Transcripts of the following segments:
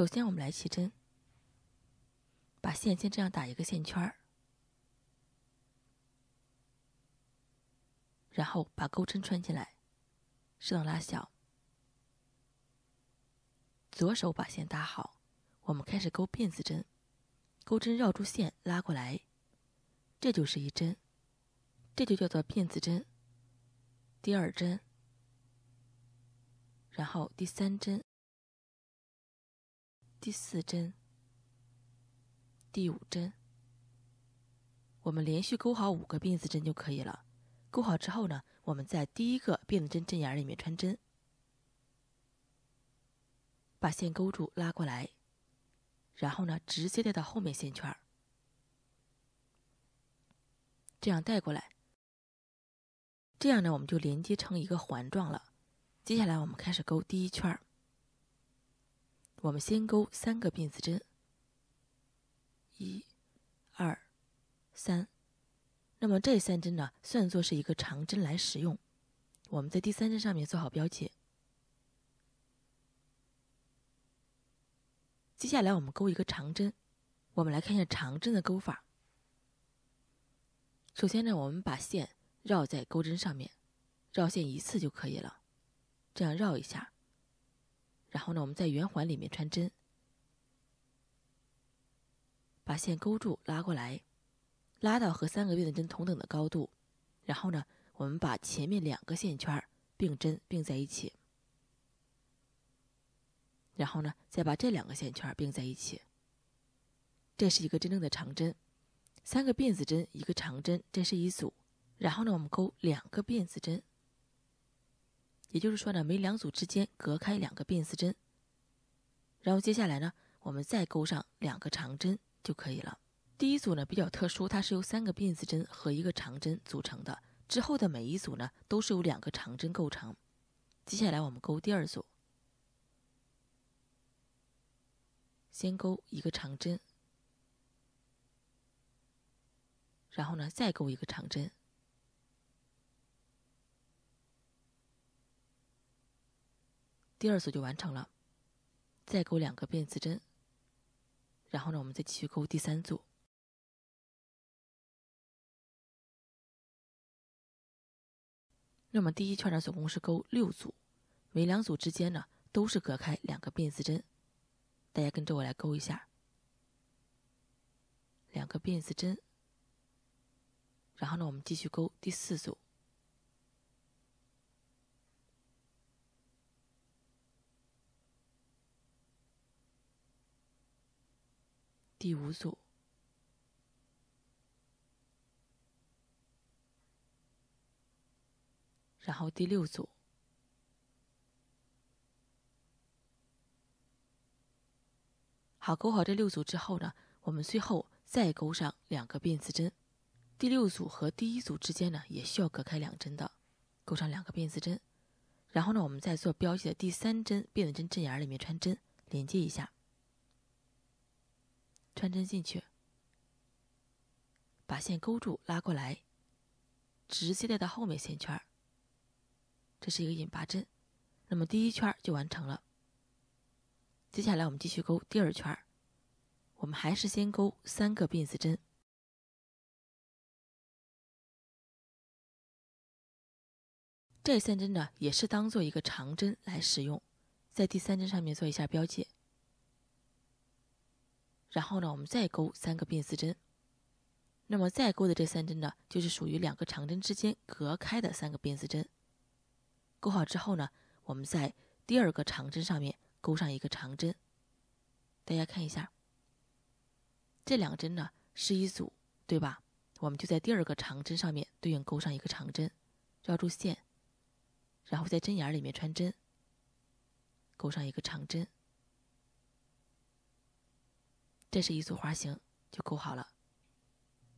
首先，我们来起针，把线先这样打一个线圈儿，然后把钩针穿进来，适当拉小。左手把线打好，我们开始钩辫子针，钩针绕住线拉过来，这就是一针，这就叫做辫子针。第二针，然后第三针。第四针、第五针，我们连续钩好五个辫子针就可以了。钩好之后呢，我们在第一个辫子针针眼里面穿针，把线勾住拉过来，然后呢直接带到后面线圈，这样带过来。这样呢我们就连接成一个环状了。接下来我们开始钩第一圈儿。我们先钩三个辫子针，一、二、三，那么这三针呢，算作是一个长针来使用。我们在第三针上面做好标记。接下来我们钩一个长针，我们来看一下长针的钩法。首先呢，我们把线绕在钩针上面，绕线一次就可以了，这样绕一下。然后呢，我们在圆环里面穿针，把线勾住，拉过来，拉到和三个辫子针同等的高度。然后呢，我们把前面两个线圈并针并在一起。然后呢，再把这两个线圈并在一起。这是一个真正的长针，三个辫子针，一个长针，这是一组。然后呢，我们钩两个辫子针。也就是说呢，每两组之间隔开两个辫子针，然后接下来呢，我们再钩上两个长针就可以了。第一组呢比较特殊，它是由三个辫子针和一个长针组成的，之后的每一组呢都是由两个长针构成。接下来我们钩第二组，先钩一个长针，然后呢再钩一个长针。第二组就完成了，再钩两个辫子针，然后呢，我们再继续钩第三组。那么第一圈呢，总共是钩六组，每两组之间呢都是隔开两个辫子针，大家跟着我来钩一下，两个辫子针，然后呢，我们继续钩第四组。第五组，然后第六组，好，钩好这六组之后呢，我们最后再钩上两个辫子针。第六组和第一组之间呢，也需要隔开两针的，钩上两个辫子针。然后呢，我们在做标记的第三针辫子针针眼里面穿针，连接一下。穿针进去，把线勾住，拉过来，直接带到后面线圈儿。这是一个引拔针，那么第一圈就完成了。接下来我们继续勾第二圈，我们还是先勾三个辫子针。这三针呢，也是当做一个长针来使用，在第三针上面做一下标记。然后呢，我们再钩三个辫子针。那么再钩的这三针呢，就是属于两个长针之间隔开的三个辫子针。钩好之后呢，我们在第二个长针上面钩上一个长针。大家看一下，这两针呢是一组，对吧？我们就在第二个长针上面对应钩上一个长针，绕住线，然后在针眼里面穿针，钩上一个长针。这是一组花型就钩好了。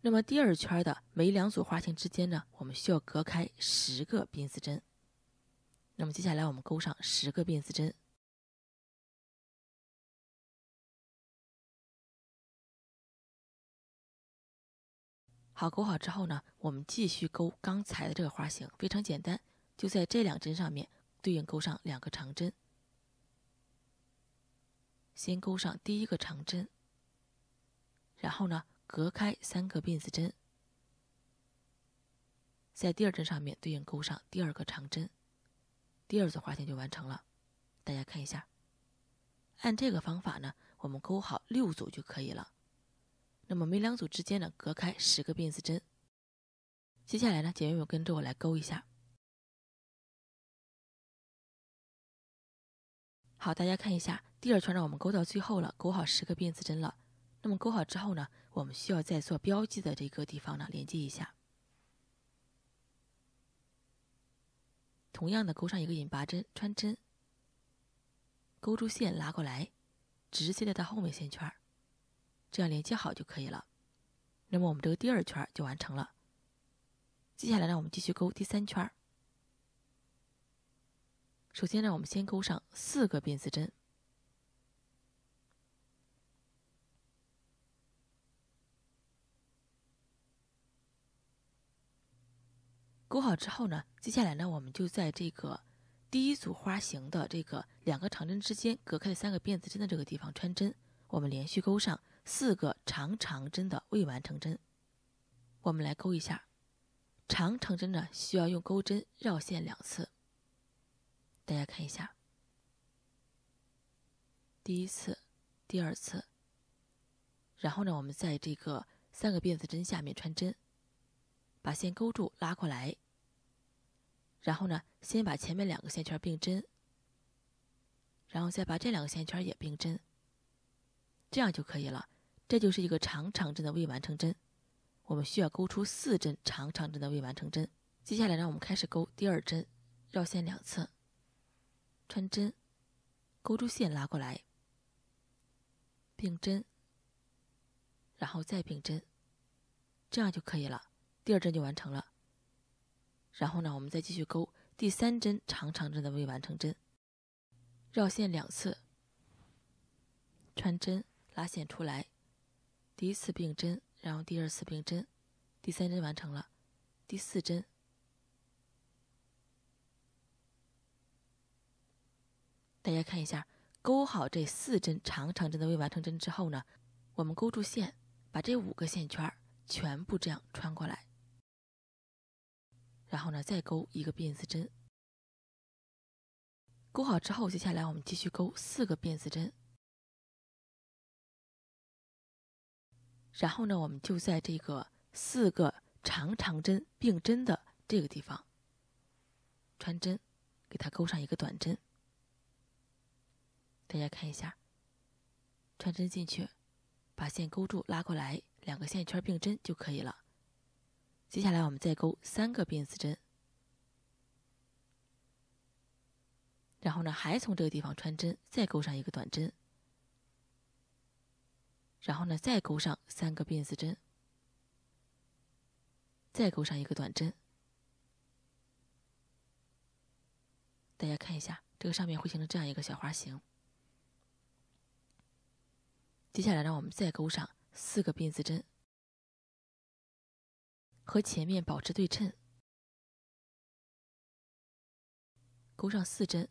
那么第二圈的每两组花型之间呢，我们需要隔开十个辫子针。那么接下来我们钩上十个辫子针。好，钩好之后呢，我们继续钩刚才的这个花型，非常简单，就在这两针上面对应钩上两个长针。先钩上第一个长针。然后呢，隔开三个辫子针，在第二针上面对应钩上第二个长针，第二组花型就完成了。大家看一下，按这个方法呢，我们钩好六组就可以了。那么每两组之间呢，隔开十个辫子针。接下来呢，姐妹们跟着我来钩一下。好，大家看一下，第二圈让我们钩到最后了，钩好十个辫子针了。那么勾好之后呢，我们需要在做标记的这个地方呢连接一下。同样的，钩上一个引拔针，穿针，勾住线拉过来，直接带到后面线圈儿，这样连接好就可以了。那么我们这个第二圈就完成了。接下来呢，我们继续勾第三圈。首先呢，我们先钩上四个辫子针。钩好之后呢，接下来呢，我们就在这个第一组花形的这个两个长针之间隔开的三个辫子针的这个地方穿针，我们连续钩上四个长长针的未完成针。我们来钩一下，长长针呢需要用钩针绕线两次，大家看一下，第一次，第二次，然后呢，我们在这个三个辫子针下面穿针，把线勾住拉过来。然后呢，先把前面两个线圈并针，然后再把这两个线圈也并针，这样就可以了。这就是一个长长针的未完成针，我们需要钩出四针长长针的未完成针。接下来，让我们开始钩第二针，绕线两侧穿针，钩住线拉过来并针，然后再并针，这样就可以了。第二针就完成了。然后呢，我们再继续钩第三针长长针的未完成针，绕线两次，穿针拉线出来，第一次并针，然后第二次并针，第三针完成了，第四针，大家看一下，钩好这四针长长针的未完成针之后呢，我们勾住线，把这五个线圈全部这样穿过来。然后呢，再钩一个辫子针。钩好之后，接下来我们继续钩四个辫子针。然后呢，我们就在这个四个长长针并针的这个地方穿针，给它钩上一个短针。大家看一下，穿针进去，把线勾住，拉过来，两个线圈并针就可以了。接下来我们再钩三个辫子针，然后呢，还从这个地方穿针，再钩上一个短针，然后呢，再钩上三个辫子针，再钩上一个短针。大家看一下，这个上面会形成这样一个小花形。接下来让我们再钩上四个辫子针。和前面保持对称，钩上四针。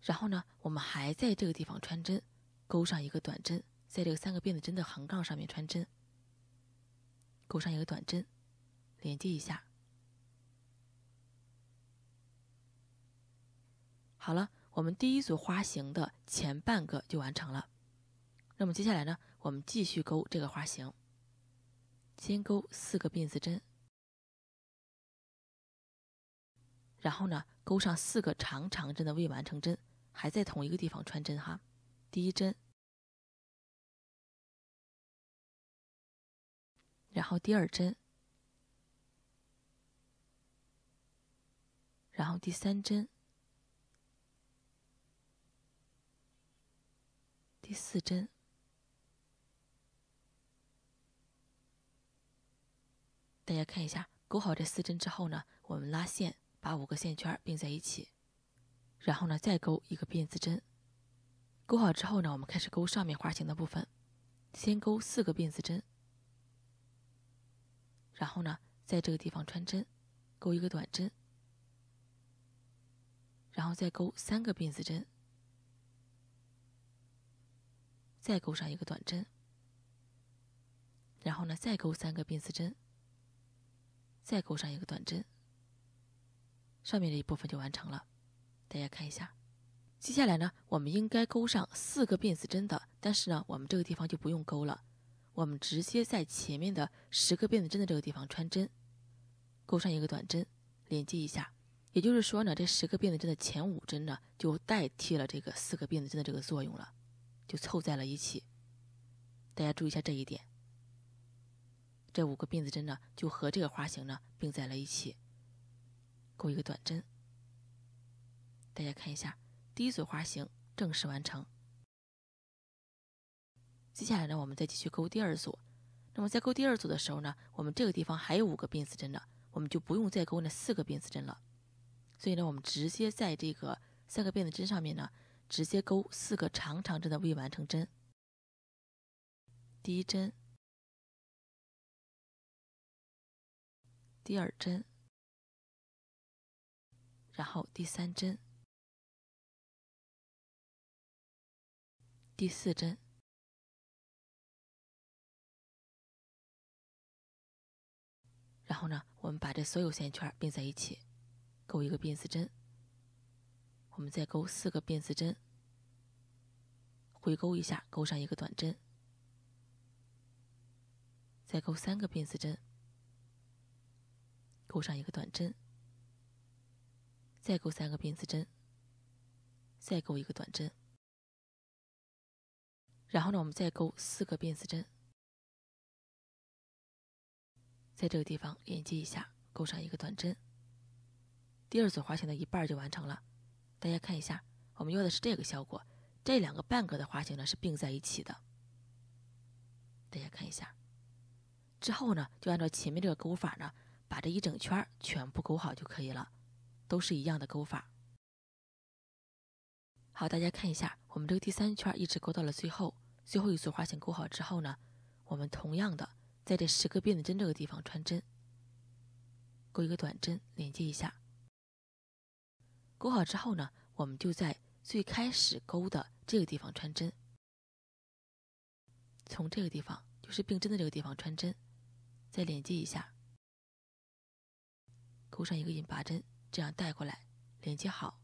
然后呢，我们还在这个地方穿针，钩上一个短针，在这个三个辫子针的横杠上面穿针，钩上一个短针，连接一下。好了，我们第一组花型的前半个就完成了。那么接下来呢，我们继续钩这个花型。先钩四个辫子针，然后呢，钩上四个长长针的未完成针，还在同一个地方穿针哈。第一针，然后第二针，然后第三针，第四针。大家看一下，钩好这四针之后呢，我们拉线把五个线圈并在一起，然后呢再钩一个辫子针。钩好之后呢，我们开始钩上面花形的部分，先钩四个辫子针，然后呢在这个地方穿针，钩一个短针，然后再钩三个辫子针，再钩上一个短针，然后呢再钩三个辫子针。再钩上一个短针，上面这一部分就完成了。大家看一下，接下来呢，我们应该钩上四个辫子针的，但是呢，我们这个地方就不用钩了，我们直接在前面的十个辫子针的这个地方穿针，钩上一个短针，连接一下。也就是说呢，这十个辫子针的前五针呢，就代替了这个四个辫子针的这个作用了，就凑在了一起。大家注意一下这一点。这五个辫子针呢，就和这个花型呢并在了一起，钩一个短针。大家看一下，第一组花型正式完成。接下来呢，我们再继续钩第二组。那么在钩第二组的时候呢，我们这个地方还有五个辫子针呢，我们就不用再钩那四个辫子针了。所以呢，我们直接在这个三个辫子针上面呢，直接钩四个长长针的未完成针。第一针。第二针，然后第三针，第四针，然后呢，我们把这所有线圈并在一起，钩一个辫子针。我们再钩四个辫子针，回勾一下，勾上一个短针，再钩三个辫子针。勾上一个短针，再勾三个辫子针，再勾一个短针，然后呢，我们再勾四个辫子针，在这个地方连接一下，勾上一个短针，第二组花型的一半就完成了。大家看一下，我们要的是这个效果，这两个半个的花型呢是并在一起的。大家看一下，之后呢，就按照前面这个勾法呢。把这一整圈全部钩好就可以了，都是一样的钩法。好，大家看一下，我们这个第三圈一直钩到了最后，最后一组花型钩好之后呢，我们同样的在这十个辫子针这个地方穿针，钩一个短针连接一下。钩好之后呢，我们就在最开始钩的这个地方穿针，从这个地方就是并针的这个地方穿针，再连接一下。勾上一个引拔针，这样带过来，连接好。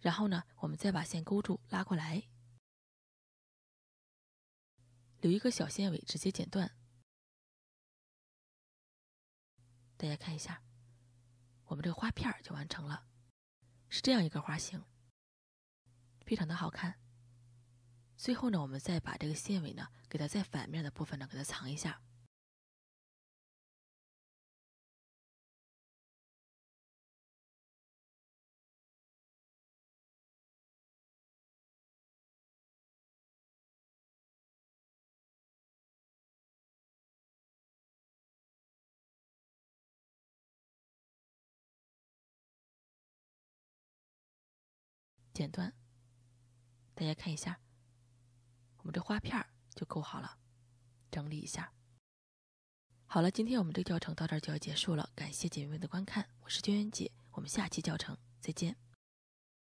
然后呢，我们再把线勾住，拉过来，留一个小线尾，直接剪断。大家看一下，我们这个花片儿就完成了，是这样一个花型，非常的好看。最后呢，我们再把这个线尾呢，给它在反面的部分呢，给它藏一下。剪断，大家看一下，我们这花片儿就勾好了，整理一下。好了，今天我们这个教程到这儿就要结束了，感谢姐妹们的观看，我是娟娟姐，我们下期教程再见。